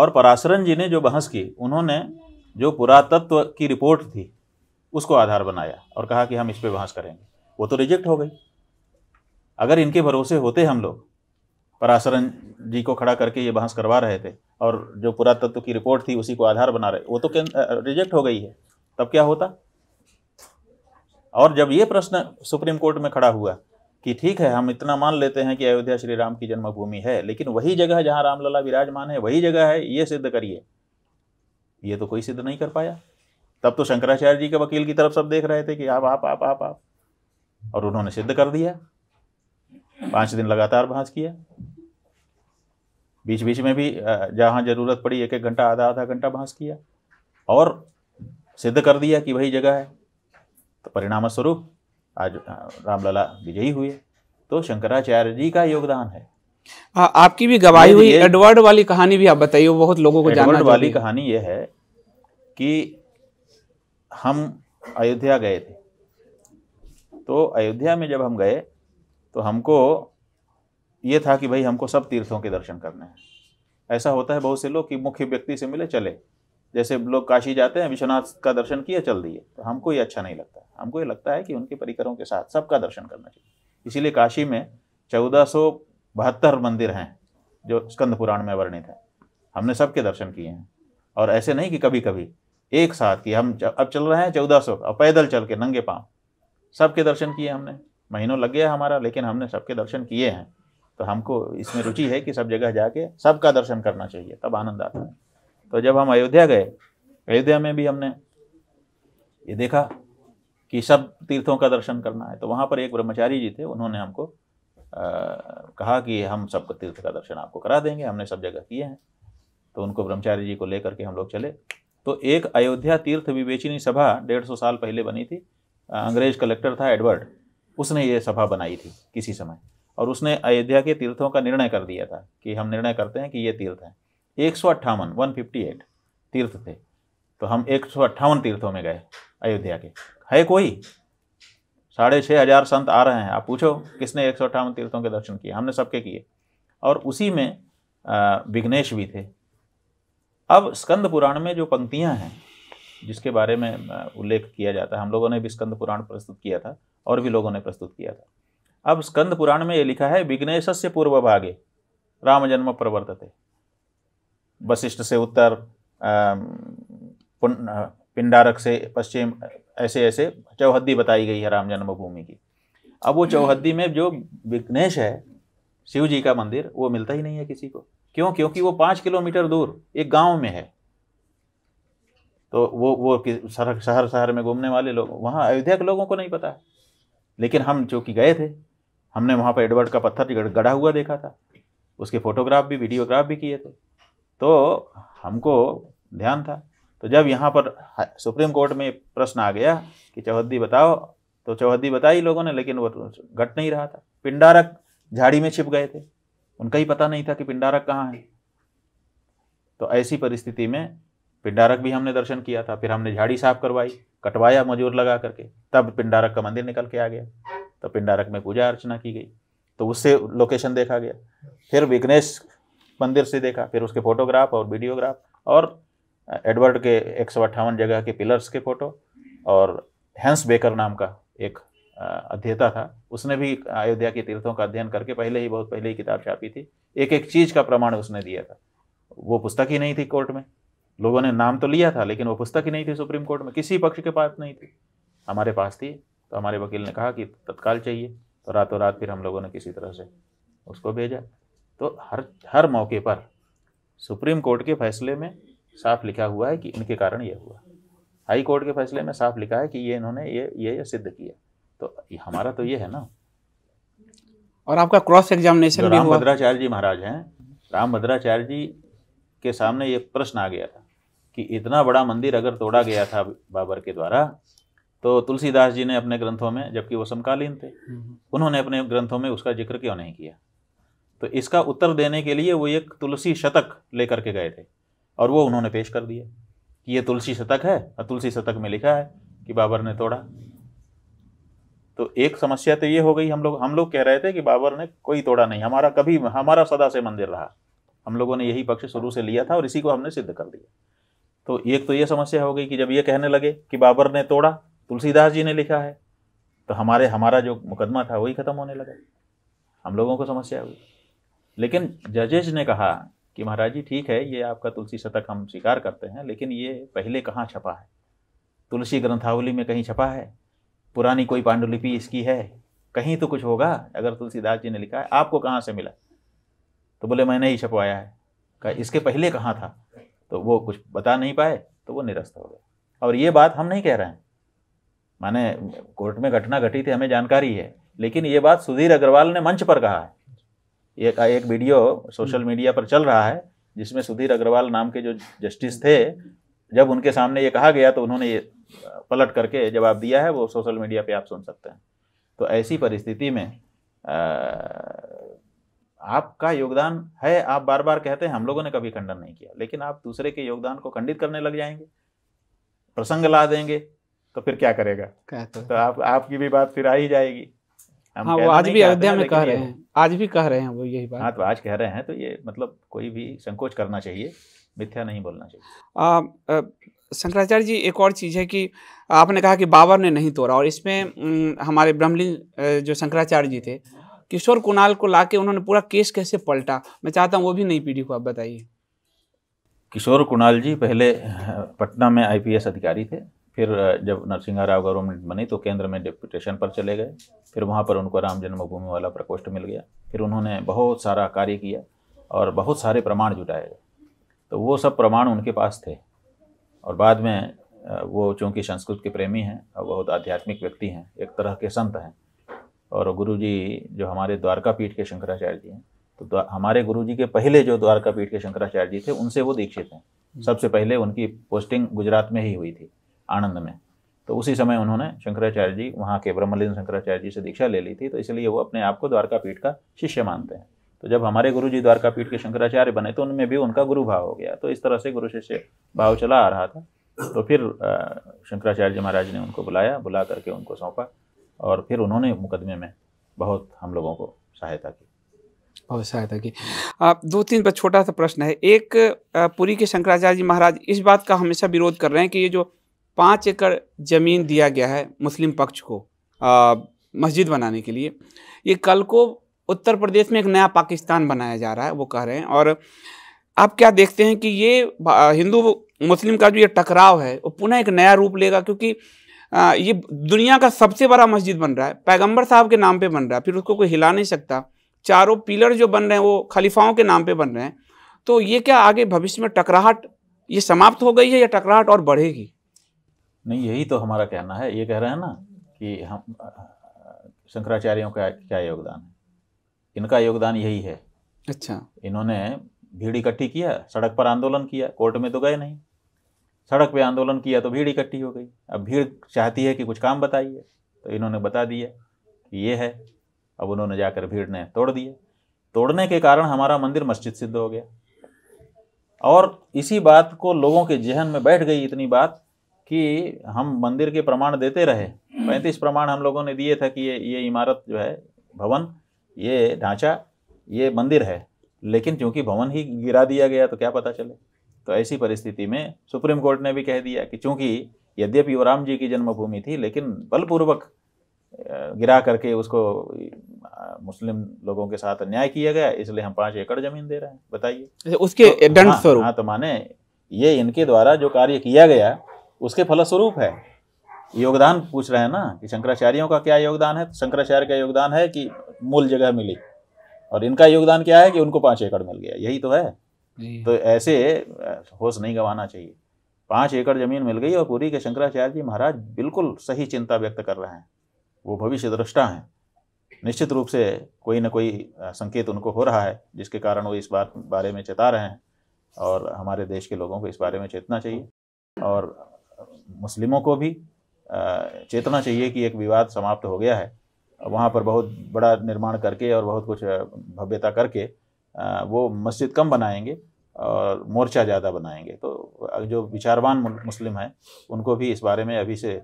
और पराशरण जी ने जो बहस की उन्होंने जो पुरातत्व की रिपोर्ट थी उसको आधार बनाया और कहा कि हम इस पर बहस करेंगे वो तो रिजेक्ट हो गई अगर इनके भरोसे होते हम लोग पराशरन जी को खड़ा करके ये बहस करवा रहे थे और जो पुरातत्व की रिपोर्ट थी उसी को आधार बना रहे वो तो रिजेक्ट हो गई है तब क्या होता और जब ये प्रश्न सुप्रीम कोर्ट में खड़ा हुआ कि ठीक है हम इतना मान लेते हैं कि अयोध्या श्री राम की जन्मभूमि है लेकिन वही जगह जहां रामलला विराजमान है वही जगह है ये सिद्ध करिए ये तो कोई सिद्ध नहीं कर पाया तब तो शंकराचार्य जी के वकील की तरफ सब देख रहे थे कि आप आप आप आप आप और उन्होंने सिद्ध कर दिया पांच दिन लगातार भांज किया बीच बीच में भी जहां ज़रूरत पड़ी एक एक घंटा आधा आधा घंटा भांस किया और सिद्ध कर दिया कि वही जगह है तो परिणाम स्वरूप आज रामलला विजयी हुए तो शंकराचार्य जी का योगदान है आ, आपकी भी गवाही हुई एडवर्ड वाली कहानी भी आप बताइए बहुत लोगों को एडवर्ड वाली कहानी यह है कि हम अयोध्या गए थे तो अयोध्या में जब हम गए तो हमको ये था कि भाई हमको सब तीर्थों के दर्शन करने हैं ऐसा होता है बहुत से लोग कि मुख्य व्यक्ति से मिले चले जैसे लोग काशी जाते हैं विश्वनाथ का दर्शन किया चल दिए तो हमको ये अच्छा नहीं लगता हमको ये लगता है कि उनके परिकरों के साथ सबका दर्शन करना चाहिए इसीलिए काशी में चौदह मंदिर हैं जो स्कंद पुराण में वर्णित है हमने सबके दर्शन किए हैं और ऐसे नहीं कि कभी कभी एक साथ कि हम अब चल रहे हैं चौदह सौ पैदल चल के नंगे पाँव सबके दर्शन किए हमने महीनों लग गया हमारा लेकिन हमने सबके दर्शन किए हैं तो हमको इसमें रुचि है कि सब जगह जाके सबका दर्शन करना चाहिए तब आनंद आता है तो जब हम अयोध्या गए अयोध्या में भी हमने ये देखा कि सब तीर्थों का दर्शन करना है तो वहाँ पर एक ब्रह्मचारी जी थे उन्होंने हमको आ, कहा कि हम सब तीर्थ का दर्शन आपको करा देंगे हमने सब जगह किए हैं तो उनको ब्रह्मचारी जी को लेकर के हम लोग चले तो एक अयोध्या तीर्थ विवेचिनी सभा डेढ़ सौ साल पहले बनी थी अंग्रेज कलेक्टर था एडवर्ड उसने ये सभा बनाई थी किसी समय और उसने अयोध्या के तीर्थों का निर्णय कर दिया था कि हम निर्णय करते हैं कि ये तीर्थ हैं एक सौ अट्ठावन वन फिफ्टी एट तीर्थ थे तो हम एक सौ अट्ठावन तीर्थों में गए अयोध्या के है कोई साढ़े छः हज़ार संत आ रहे हैं आप पूछो किसने एक सौ अट्ठावन तीर्थों के दर्शन किए हमने सबके किए और उसी में विघ्नेश भी थे अब स्कंद पुराण में जो पंक्तियाँ हैं जिसके बारे में उल्लेख किया जाता है हम लोगों ने भी स्कंद पुराण प्रस्तुत किया था और भी लोगों ने प्रस्तुत किया था अब स्कंद पुराण में ये लिखा है विघ्नेश से पूर्व भागे राम जन्म प्रवर्तते वशिष्ठ से उत्तर पिंडारक से पश्चिम ऐसे ऐसे चौहद्दी बताई गई है राम जन्मभूमि की अब वो चौहद्दी में जो विघ्नेश है शिव जी का मंदिर वो मिलता ही नहीं है किसी को क्यों क्योंकि वो पाँच किलोमीटर दूर एक गांव में है तो वो वो शहर शहर शहर में घूमने वाले लोग वहाँ अयोध्या के लोगों को नहीं पता है लेकिन हम कि गए थे हमने वहाँ पर एडवर्ड का पत्थर गड़ा हुआ देखा था उसके फोटोग्राफ भी वीडियोग्राफ भी किए थे तो हमको ध्यान था तो जब यहाँ पर सुप्रीम कोर्ट में प्रश्न आ गया कि चौहद्दी बताओ तो चौहद्दी बताई लोगों ने लेकिन वो घट नहीं रहा था पिंडारक झाड़ी में छिप गए थे उनका ही पता नहीं था कि पिंडारक कहाँ है तो ऐसी परिस्थिति में पिंडारक भी हमने दर्शन किया था फिर हमने झाड़ी साफ करवाई कटवाया मजूर लगा करके तब पिंडारक का मंदिर निकल के आ गया तो पिंडारक में पूजा अर्चना की गई तो उससे लोकेशन देखा गया फिर विघ्नेश मंदिर से देखा फिर उसके फोटोग्राफ और वीडियोग्राफ और एडवर्ड के एक सौ अट्ठावन जगह के पिलर्स के फोटो और हैंस बेकर नाम का एक अध्येता था उसने भी अयोध्या के तीर्थों का अध्ययन करके पहले ही बहुत पहले ही किताब छापी थी एक एक चीज़ का प्रमाण उसने दिया था वो पुस्तक ही नहीं थी कोर्ट में लोगों ने नाम तो लिया था लेकिन वो पुस्तक ही नहीं थी सुप्रीम कोर्ट में किसी पक्ष के पास नहीं थी हमारे पास थी तो हमारे वकील ने कहा कि तत्काल चाहिए तो रातों रात फिर हम लोगों ने किसी तरह से उसको भेजा तो हर हर मौके पर सुप्रीम कोर्ट के फैसले में साफ लिखा हुआ है कि इनके कारण ये हुआ हाई कोर्ट के फैसले में साफ लिखा है कि ये इन्होंने ये ये, ये सिद्ध किया तो हमारा तो ये है ना और आपका क्रॉस एग्जामिनेशन राम भद्राचार्य जी महाराज हैं राम भद्राचार्य जी के सामने ये प्रश्न आ गया था कि इतना बड़ा मंदिर अगर तोड़ा गया था बाबर के द्वारा तो तुलसीदास जी ने अपने ग्रंथों में जबकि वो समकालीन थे हम्म। उन्होंने अपने ग्रंथों में उसका जिक्र क्यों नहीं किया तो इसका उत्तर देने के लिए वो एक तुलसी शतक लेकर के गए थे और वो उन्होंने पेश कर दिया कि ये तुलसी शतक है और तुलसी शतक में लिखा है कि बाबर ने तोड़ा तो एक समस्या तो ये हो गई हम लोग हम लोग कह रहे थे कि बाबर ने कोई तोड़ा नहीं हमारा कभी हमारा सदा से मंदिर रहा हम लोगों ने यही पक्ष शुरू से लिया था और इसी को हमने सिद्ध कर दिया तो एक तो ये समस्या हो गई कि जब ये कहने लगे कि बाबर ने तोड़ा तुलसीदास जी ने लिखा है तो हमारे हमारा जो मुकदमा था वही ख़त्म होने लगा हम लोगों को समस्या हुई लेकिन जजेज ने कहा कि महाराज जी ठीक है ये आपका तुलसी शतक हम स्वीकार करते हैं लेकिन ये पहले कहाँ छपा है तुलसी ग्रंथावली में कहीं छपा है पुरानी कोई पांडुलिपि इसकी है कहीं तो कुछ होगा अगर तुलसीदास जी ने लिखा है आपको कहाँ से मिला तो बोले मैंने ही छपवाया है कहा इसके पहले कहाँ था तो वो कुछ बता नहीं पाए तो वो निरस्त हो गए और ये बात हम नहीं कह रहे हैं माने कोर्ट में घटना घटी थी हमें जानकारी है लेकिन ये बात सुधीर अग्रवाल ने मंच पर कहा है एक एक वीडियो सोशल हम्म। मीडिया पर चल रहा है जिसमें सुधीर अग्रवाल नाम के जो जस्टिस थे जब उनके सामने ये कहा गया तो उन्होंने ये पलट करके जवाब दिया है वो सोशल मीडिया पे आप सुन सकते हैं तो ऐसी परिस्थिति में आ, आपका योगदान है आप बार बार कहते हैं हम लोगों ने कभी खंडन नहीं किया लेकिन आप दूसरे के योगदान को खंडित करने लग जाएंगे प्रसंग ला देंगे तो फिर क्या करेगा तो, तो आप आपकी भी बात फिर आ ही जाएगी हम हाँ, वो आज भी अयोध्या में कह रहे हैं आज भी कह रहे हैं वो यही बात हाँ तो आज कह रहे हैं तो ये मतलब कोई भी संकोच करना चाहिए मिथ्या नहीं बोलना चाहिए शंकराचार्य जी एक और चीज़ है कि आपने कहा कि बाबर ने नहीं तोड़ा और इसमें हमारे ब्रह्मलिंग जो शंकराचार्य जी थे किशोर कुणाल को लाके उन्होंने पूरा केस कैसे पलटा मैं चाहता हूँ वो भी नई पीढ़ी को आप बताइए किशोर कुणाल जी पहले पटना में आईपीएस अधिकारी थे फिर जब नरसिंह राव गवर्नमेंट बनी तो केंद्र में डिप्यूटेशन पर चले गए फिर वहाँ पर उनको राम जन्मभूमि वाला प्रकोष्ठ मिल गया फिर उन्होंने बहुत सारा कार्य किया और बहुत सारे प्रमाण जुटाए गए तो वो सब प्रमाण उनके पास थे और बाद में वो चूँकि संस्कृत के प्रेमी हैं और बहुत आध्यात्मिक व्यक्ति हैं एक तरह के संत हैं और गुरु जी जो हमारे द्वारका पीठ के शंकराचार्य जी हैं तो हमारे गुरु जी के पहले जो द्वारका पीठ के शंकराचार्य जी थे उनसे वो दीक्षित हैं हम्म। सबसे पहले उनकी पोस्टिंग गुजरात में ही हुई थी आनंद में तो उसी समय उन्होंने शंकराचार्य जी वहाँ के ब्रह्मलिंद शंकराचार्य जी से दीक्षा ले ली थी तो इसलिए वो अपने आप को द्वारका पीठ का शिष्य मानते हैं तो जब हमारे गुरु जी द्वारका पीठ के शंकराचार्य बने तो उनमें भी उनका गुरु भाव हो गया तो इस तरह से गुरु शिष्य भाव चला आ रहा था तो फिर शंकराचार्य जी महाराज ने उनको बुलाया बुला करके उनको सौंपा और फिर उन्होंने मुकदमे में बहुत हम लोगों को सहायता की बहुत सहायता की आप दो तीन पर छोटा सा प्रश्न है एक पुरी के शंकराचार्य जी महाराज इस बात का हमेशा विरोध कर रहे हैं कि ये जो पाँच एकड़ ज़मीन दिया गया है मुस्लिम पक्ष को मस्जिद बनाने के लिए ये कल को उत्तर प्रदेश में एक नया पाकिस्तान बनाया जा रहा है वो कह रहे हैं और आप क्या देखते हैं कि ये हिंदू मुस्लिम का जो ये टकराव है वो पुनः एक नया रूप लेगा क्योंकि ये दुनिया का सबसे बड़ा मस्जिद बन रहा है पैगंबर साहब के नाम पे बन रहा है फिर उसको कोई हिला नहीं सकता चारों पिलर जो बन रहे हैं वो खलीफाओं के नाम पे बन रहे हैं तो ये क्या आगे भविष्य में टकराहट ये समाप्त हो गई है या टकराहट और बढ़ेगी नहीं यही तो हमारा कहना है ये कह रहे हैं ना कि हम शंकराचार्यों का क्या योगदान है इनका योगदान यही है अच्छा इन्होंने भीड़ इकट्ठी किया सड़क पर आंदोलन किया कोर्ट में तो गए नहीं सड़क पे आंदोलन किया तो भीड़ इकट्ठी हो गई अब भीड़ चाहती है कि कुछ काम बताइए तो इन्होंने बता दिया कि ये है अब उन्होंने जाकर भीड़ ने तोड़ दिया तोड़ने के कारण हमारा मंदिर मस्जिद सिद्ध हो गया और इसी बात को लोगों के जहन में बैठ गई इतनी बात कि हम मंदिर के प्रमाण देते रहे पैंतीस प्रमाण हम लोगों ने दिए था कि ये ये इमारत जो है भवन ये ढांचा ये मंदिर है लेकिन चूंकि भवन ही गिरा दिया गया तो क्या पता चले तो ऐसी परिस्थिति में सुप्रीम कोर्ट ने भी कह दिया कि चूंकि यद्यपि राम जी की जन्मभूमि थी लेकिन बलपूर्वक गिरा करके उसको मुस्लिम लोगों के साथ अन्याय किया गया इसलिए हम पांच एकड़ जमीन दे रहे हैं बताइए अच्छा, उसके तो, हाँ, स्वरूप हाँ तो माने ये इनके द्वारा जो कार्य किया गया उसके फलस्वरूप है योगदान पूछ रहे हैं ना कि शंकराचार्यों का क्या योगदान है शंकराचार्य का योगदान है कि मूल जगह मिली और इनका योगदान क्या है कि उनको पांच एकड़ मिल गया यही तो है तो ऐसे होश नहीं गंवाना चाहिए पाँच एकड़ जमीन मिल गई और पूरी के शंकराचार्य जी महाराज बिल्कुल सही चिंता व्यक्त कर रहे हैं वो भविष्य दृष्टा हैं निश्चित रूप से कोई ना कोई संकेत उनको हो रहा है जिसके कारण वो इस बात बारे में चेता रहे हैं और हमारे देश के लोगों को इस बारे में चेतना चाहिए और मुस्लिमों को भी चेतना चाहिए कि एक विवाद समाप्त हो गया है वहाँ पर बहुत बड़ा निर्माण करके और बहुत कुछ भव्यता करके वो मस्जिद कम बनाएंगे और मोर्चा ज़्यादा बनाएंगे तो जो विचारवान मुस्लिम हैं उनको भी इस बारे में अभी से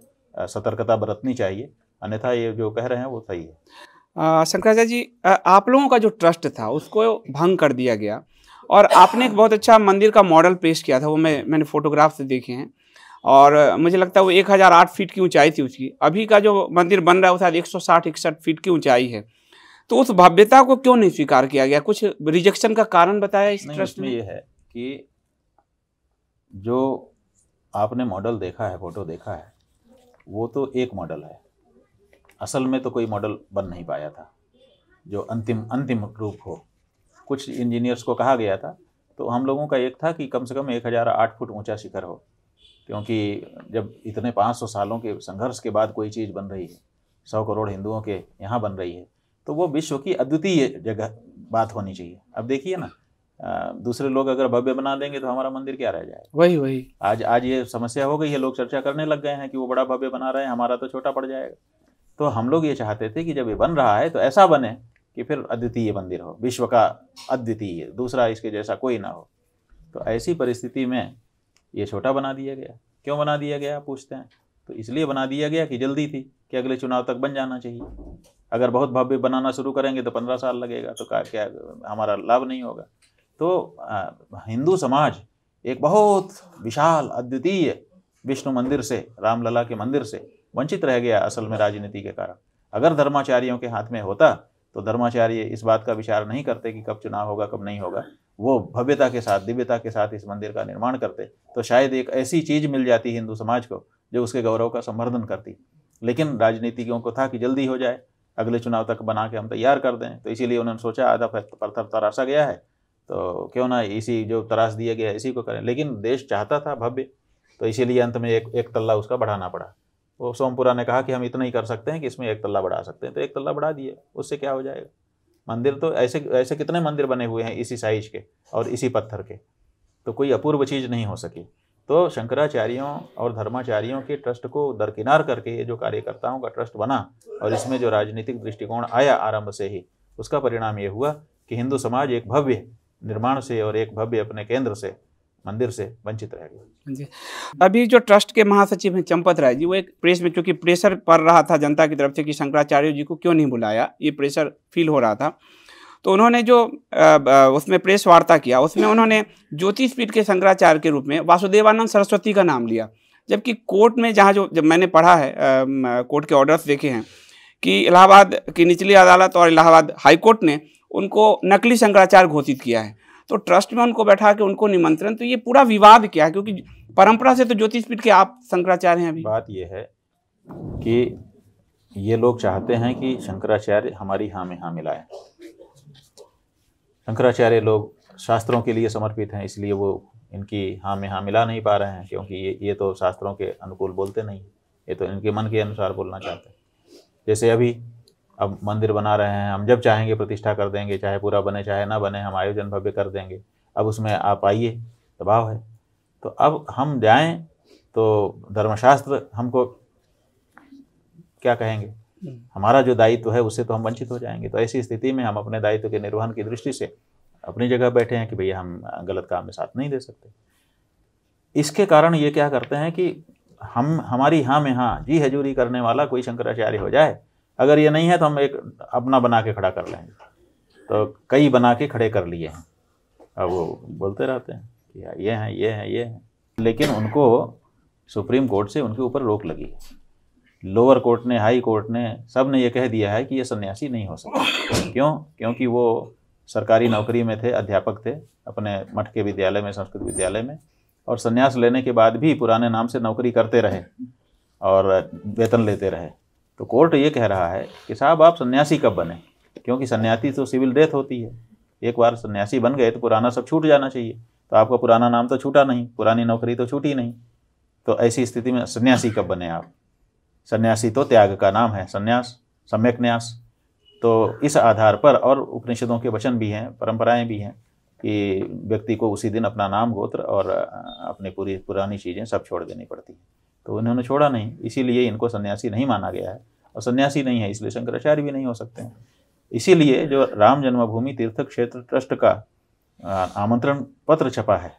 सतर्कता बरतनी चाहिए अन्यथा ये जो कह रहे हैं वो सही है शंकराचार्य जी आप लोगों का जो ट्रस्ट था उसको भंग कर दिया गया और आपने एक बहुत अच्छा मंदिर का मॉडल पेश किया था वो मैं मैंने फोटोग्राफ से देखे हैं और मुझे लगता है वो एक हज़ार आठ फीट की ऊंचाई थी उसकी अभी का जो मंदिर बन रहा है वो शायद एक सौ साठ इकसठ फीट की ऊंचाई है तो उस भव्यता को क्यों नहीं स्वीकार किया गया कुछ रिजेक्शन का कारण बताया इस ट्रस्ट में ये है कि जो आपने मॉडल देखा है फोटो देखा है वो तो एक मॉडल है असल में तो कोई मॉडल बन नहीं पाया था जो अंतिम अंतिम रूप हो कुछ इंजीनियर्स को कहा गया था तो हम लोगों का एक था कि कम से कम एक हज़ार आठ फुट ऊंचा शिखर हो क्योंकि जब इतने पाँच सौ सालों के संघर्ष के बाद कोई चीज़ बन रही है सौ करोड़ हिंदुओं के यहाँ बन रही है तो वो विश्व की अद्वितीय जगह बात होनी चाहिए अब देखिए ना दूसरे लोग अगर भव्य बना देंगे तो हमारा मंदिर क्या रह जाएगा वही वही आज आज ये समस्या हो गई है लोग चर्चा करने लग गए हैं कि वो बड़ा भव्य बना रहे हैं हमारा तो छोटा पड़ जाएगा तो हम लोग ये चाहते थे कि जब ये बन रहा है तो ऐसा बने कि फिर अद्वितीय मंदिर हो विश्व का अद्वितीय दूसरा इसके जैसा कोई ना हो तो ऐसी परिस्थिति में ये छोटा बना दिया गया क्यों बना दिया गया पूछते हैं तो इसलिए बना दिया गया कि जल्दी थी कि अगले चुनाव तक बन जाना चाहिए अगर बहुत भव्य बनाना शुरू करेंगे तो पंद्रह साल लगेगा तो क्या क्या हमारा लाभ नहीं होगा तो हिंदू समाज एक बहुत विशाल अद्वितीय विष्णु मंदिर से रामलला के मंदिर से वंचित रह गया असल में राजनीति के कारण अगर धर्माचार्यों के हाथ में होता तो धर्माचार्य इस बात का विचार नहीं करते कि कब चुनाव होगा कब नहीं होगा वो भव्यता के साथ दिव्यता के साथ इस मंदिर का निर्माण करते तो शायद एक ऐसी चीज़ मिल जाती हिंदू समाज को जो उसके गौरव का संवर्धन करती लेकिन राजनीतिज्ञों को था कि जल्दी हो जाए अगले चुनाव तक बना के हम तैयार कर दें तो इसीलिए उन्होंने सोचा आधा पत्थर तराशा गया है तो क्यों ना इसी जो तराश दिया गया इसी को करें लेकिन देश चाहता था भव्य तो इसीलिए अंत में एक एक तल्ला उसका बढ़ाना पड़ा वो सोमपुरा ने कहा कि हम इतना ही कर सकते हैं कि इसमें एक तल्ला बढ़ा सकते हैं तो एक तल्ला बढ़ा दिए उससे क्या हो जाएगा मंदिर तो ऐसे ऐसे कितने मंदिर बने हुए हैं इसी साइज के और इसी पत्थर के तो कोई अपूर्व चीज़ नहीं हो सकी तो शंकराचार्यों और धर्माचार्यों के ट्रस्ट को दरकिनार करके ये जो कार्यकर्ताओं का ट्रस्ट बना और इसमें जो राजनीतिक दृष्टिकोण आया आरंभ से ही उसका परिणाम ये हुआ कि हिंदू समाज एक भव्य निर्माण से और एक भव्य अपने केंद्र से मंदिर से वंचित रह गया जी अभी जो ट्रस्ट के महासचिव हैं चंपत राय जी वो एक प्रेस में क्योंकि प्रेशर पड़ रहा था जनता की तरफ से कि शंकराचार्य जी को क्यों नहीं बुलाया ये प्रेशर फील हो रहा था तो उन्होंने जो उसमें प्रेस वार्ता किया उसमें उन्होंने ज्योतिष पीठ के शंकराचार्य के रूप में वासुदेवानंद सरस्वती का नाम लिया जबकि कोर्ट में जहाँ जो जब मैंने पढ़ा है कोर्ट के ऑर्डर्स देखे हैं कि इलाहाबाद की निचली अदालत और इलाहाबाद हाई कोर्ट ने उनको नकली शंकराचार्य घोषित किया है तो ट्रस्ट में उनको बैठा के उनको निमंत्रण तो ये पूरा विवाद क्या है क्योंकि परंपरा से तो ज्योतिष पीठ के आप शंकराचार्य हैं अभी बात यह है कि ये लोग चाहते हैं कि शंकराचार्य हमारी हाँ में हाँ मिलाए शंकराचार्य लोग शास्त्रों के लिए समर्पित हैं इसलिए वो इनकी हाँ में हाँ मिला नहीं पा रहे हैं क्योंकि ये ये तो शास्त्रों के अनुकूल बोलते नहीं ये तो इनके मन के अनुसार बोलना चाहते हैं जैसे अभी अब मंदिर बना रहे हैं हम जब चाहेंगे प्रतिष्ठा कर देंगे चाहे पूरा बने चाहे ना बने हम आयोजन भव्य कर देंगे अब उसमें आप आइए दबाव है तो अब हम जाएं तो धर्मशास्त्र हमको क्या कहेंगे हम्म। हमारा जो दायित्व है उससे तो हम वंचित हो जाएंगे तो ऐसी स्थिति में हम अपने दायित्व के निर्वहन की दृष्टि से अपनी जगह बैठे हैं कि भैया हम गलत काम में साथ नहीं दे सकते इसके कारण ये क्या करते हैं कि हम हमारी हाँ में हाँ जी हजूरी करने वाला कोई शंकराचार्य हो जाए अगर ये नहीं है तो हम एक अपना बना के खड़ा कर लेंगे तो कई बना के खड़े कर लिए हैं अब वो बोलते रहते हैं कि हाँ, ये हैं ये हैं ये हैं लेकिन उनको सुप्रीम कोर्ट से उनके ऊपर रोक लगी है लोअर कोर्ट ने हाई कोर्ट ने सब ने ये कह दिया है कि ये सन्यासी नहीं हो सकते क्यों क्योंकि वो सरकारी नौकरी में थे अध्यापक थे अपने मठ के विद्यालय में संस्कृत विद्यालय में और सन्यास लेने के बाद भी पुराने नाम से नौकरी करते रहे और वेतन लेते रहे तो कोर्ट ये कह रहा है कि साहब आप सन्यासी कब बने क्योंकि सन्यासी तो सिविल डेथ होती है एक बार सन्यासी बन गए तो पुराना सब छूट जाना चाहिए तो आपका पुराना नाम तो छूटा नहीं पुरानी नौकरी तो छूटी नहीं तो ऐसी स्थिति में सन्यासी कब बने आप सन्यासी तो त्याग का नाम है सन्यास सम्यक न्यास तो इस आधार पर और उपनिषदों के वचन भी हैं परंपराएं भी हैं कि व्यक्ति को उसी दिन अपना नाम गोत्र और अपनी पूरी पुरानी चीज़ें सब छोड़ देनी पड़ती हैं तो उन्होंने छोड़ा नहीं इसीलिए इनको सन्यासी नहीं माना गया है और सन्यासी नहीं है इसलिए शंकराचार्य भी नहीं हो सकते हैं इसीलिए जो राम जन्मभूमि तीर्थ क्षेत्र ट्रस्ट का आमंत्रण पत्र छपा है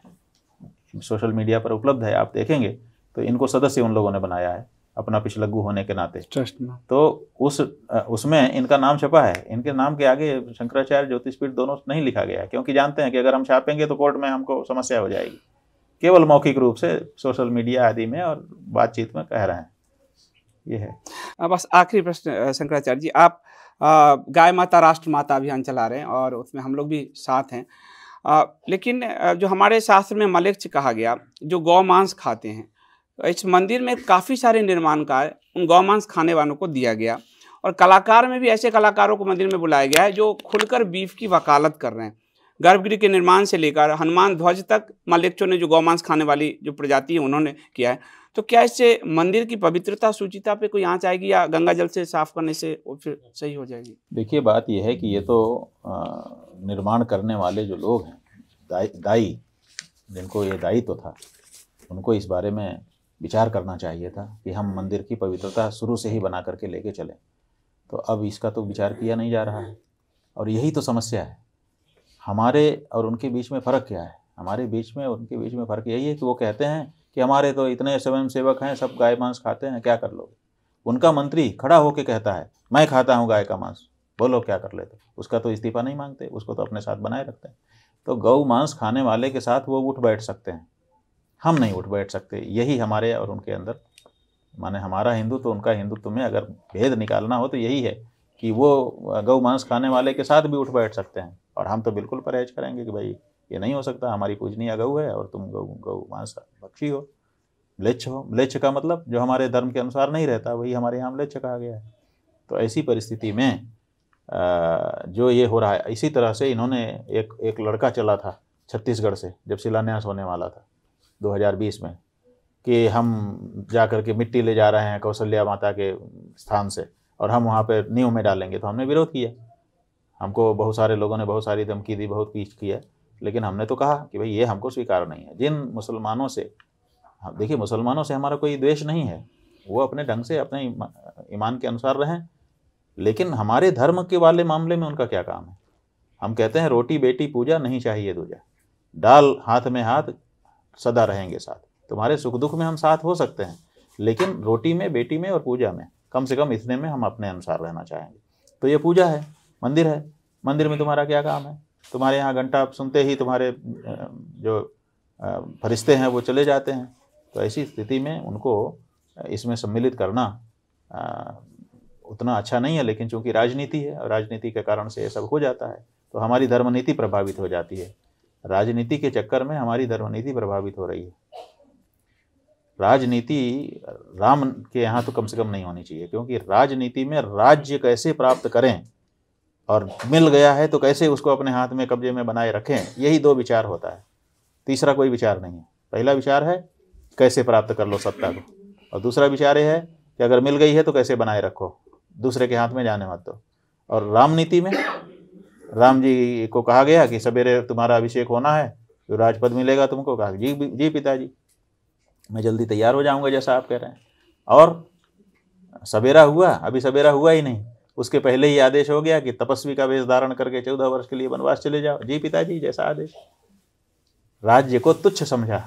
सोशल मीडिया पर उपलब्ध है आप देखेंगे तो इनको सदस्य उन लोगों ने बनाया है अपना पिछलग्गू होने के नाते ट्रस्ट में तो उस उसमें इनका नाम छपा है इनके नाम के आगे शंकराचार्य ज्योतिषपीठ दोनों नहीं लिखा गया है क्योंकि जानते हैं कि अगर हम छापेंगे तो कोर्ट में हमको समस्या हो जाएगी केवल मौखिक रूप से सोशल मीडिया आदि में और बातचीत में कह रहे हैं ये है बस आखिरी प्रश्न शंकराचार्य जी आप गाय माता राष्ट्र माता अभियान चला रहे हैं और उसमें हम लोग भी साथ हैं आ, लेकिन जो हमारे शास्त्र में मलेच्छ कहा गया जो गौ मांस खाते हैं इस मंदिर में काफ़ी सारे निर्माण कार्य उन गौमांस खाने वालों को दिया गया और कलाकार में भी ऐसे कलाकारों को मंदिर में बुलाया गया है जो खुलकर बीफ की वकालत कर रहे हैं गर्भगृह के निर्माण से लेकर हनुमान ध्वज तक मल्लिक्चों ने जो गौमांस खाने वाली जो प्रजाति है उन्होंने किया है तो क्या इससे मंदिर की पवित्रता सूचिता पे कोई आँच आएगी या गंगा जल से साफ करने से वो फिर सही हो जाएगी देखिए बात यह है कि ये तो निर्माण करने वाले जो लोग हैं दाई दाई जिनको ये दायित्व तो था उनको इस बारे में विचार करना चाहिए था कि हम हम्म। मंदिर की पवित्रता शुरू से ही बना करके लेके चले तो अब इसका तो विचार किया नहीं जा रहा है और यही तो समस्या है हमारे और उनके बीच में फ़र्क क्या है हमारे बीच में उनके बीच में फ़र्क यही है कि वो कहते हैं कि हमारे तो इतने स्वयं सेवक हैं सब गाय मांस खाते हैं क्या कर लोगे उनका मंत्री खड़ा होकर कहता है मैं खाता हूँ गाय का मांस बोलो क्या कर लेते उसका तो इस्तीफा नहीं मांगते उसको तो अपने साथ बनाए रखते हैं तो गऊ मांस खाने वाले के साथ वो उठ बैठ सकते हैं हम नहीं उठ बैठ सकते यही हमारे और उनके अंदर माने हमारा हिंदू तो उनका हिंदुत्व में अगर भेद निकालना हो तो यही है कि वो गौ मांस खाने वाले के साथ भी उठ बैठ सकते हैं और हम तो बिल्कुल परहेज करेंगे कि भाई ये नहीं हो सकता हमारी पूजनीय गऊ है और तुम गौ गौ मांस बख्शी हो म्लेच्छ हो म्लेच्छ का मतलब जो हमारे धर्म के अनुसार नहीं रहता वही हमारे यहाँ म्लेच्छ कहा गया है तो ऐसी परिस्थिति में जो ये हो रहा है इसी तरह से इन्होंने एक एक लड़का चला था छत्तीसगढ़ से जब शिलान्यास होने वाला था 2020 में कि हम जा कर के मिट्टी ले जा रहे हैं कौशल्या माता के स्थान से और हम वहाँ पर नींव में डालेंगे तो हमने विरोध किया हमको बहुत सारे लोगों ने बहुत सारी धमकी दी बहुत पीछ किया लेकिन हमने तो कहा कि भाई ये हमको स्वीकार नहीं है जिन मुसलमानों से हाँ, देखिए मुसलमानों से हमारा कोई द्वेष नहीं है वो अपने ढंग से अपने ईमान के अनुसार रहें लेकिन हमारे धर्म के वाले मामले में उनका क्या काम है हम कहते हैं रोटी बेटी पूजा नहीं चाहिए दूजा डाल हाथ में हाथ सदा रहेंगे साथ तुम्हारे सुख दुख में हम साथ हो सकते हैं लेकिन रोटी में बेटी में और पूजा में कम से कम इतने में हम अपने अनुसार रहना चाहेंगे तो ये पूजा है मंदिर है मंदिर में तुम्हारा क्या काम है तुम्हारे यहाँ घंटा सुनते ही तुम्हारे जो फरिश्ते हैं वो चले जाते हैं तो ऐसी स्थिति में उनको इसमें सम्मिलित करना उतना अच्छा नहीं है लेकिन चूंकि राजनीति है और राजनीति के कारण से ये सब हो जाता है तो हमारी धर्मनीति प्रभावित हो जाती है राजनीति के चक्कर में हमारी धर्मनीति प्रभावित हो रही है राजनीति राम के यहाँ तो कम से कम नहीं होनी चाहिए क्योंकि राजनीति में राज्य कैसे प्राप्त करें और मिल गया है तो कैसे उसको अपने हाथ में कब्जे में बनाए रखें यही दो विचार होता है तीसरा कोई विचार नहीं है पहला विचार है कैसे प्राप्त कर लो सत्ता को और दूसरा विचार ये है कि अगर मिल गई है तो कैसे बनाए रखो दूसरे के हाथ में जाने मत दो और रामनीति में राम जी को कहा गया कि सवेरे तुम्हारा अभिषेक होना है तो राजपद मिलेगा तुमको कहा जी जी पिताजी मैं जल्दी तैयार हो जाऊंगा जैसा आप कह रहे हैं और सवेरा हुआ अभी सवेरा हुआ ही नहीं उसके पहले ही आदेश हो गया कि तपस्वी का वेश धारण करके चौदह वर्ष के लिए वनवास चले जाओ जी पिताजी जैसा आदेश राज्य को तुच्छ समझा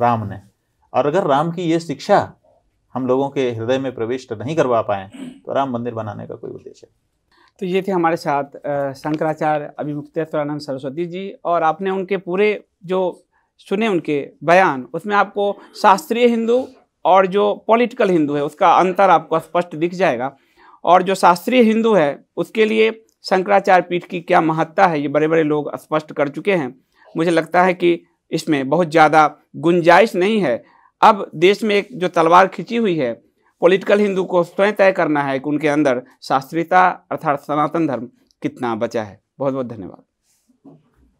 राम ने और अगर राम की ये शिक्षा हम लोगों के हृदय में प्रविष्ट नहीं करवा पाए तो राम मंदिर बनाने का कोई उद्देश्य तो ये थे हमारे साथ शंकराचार्य अभिमुक्तेश्वरानंद सरस्वती जी और आपने उनके पूरे जो सुने उनके बयान उसमें आपको शास्त्रीय हिंदू और जो पॉलिटिकल हिंदू है उसका अंतर आपको स्पष्ट दिख जाएगा और जो शास्त्रीय हिंदू है उसके लिए शंकराचार्य पीठ की क्या महत्ता है ये बड़े बड़े लोग स्पष्ट कर चुके हैं मुझे लगता है कि इसमें बहुत ज़्यादा गुंजाइश नहीं है अब देश में एक जो तलवार खिंची हुई है पॉलिटिकल हिंदू को स्वयं तय करना है कि उनके अंदर शास्त्रीयता अर्थात सनातन धर्म कितना बचा है बहुत बहुत धन्यवाद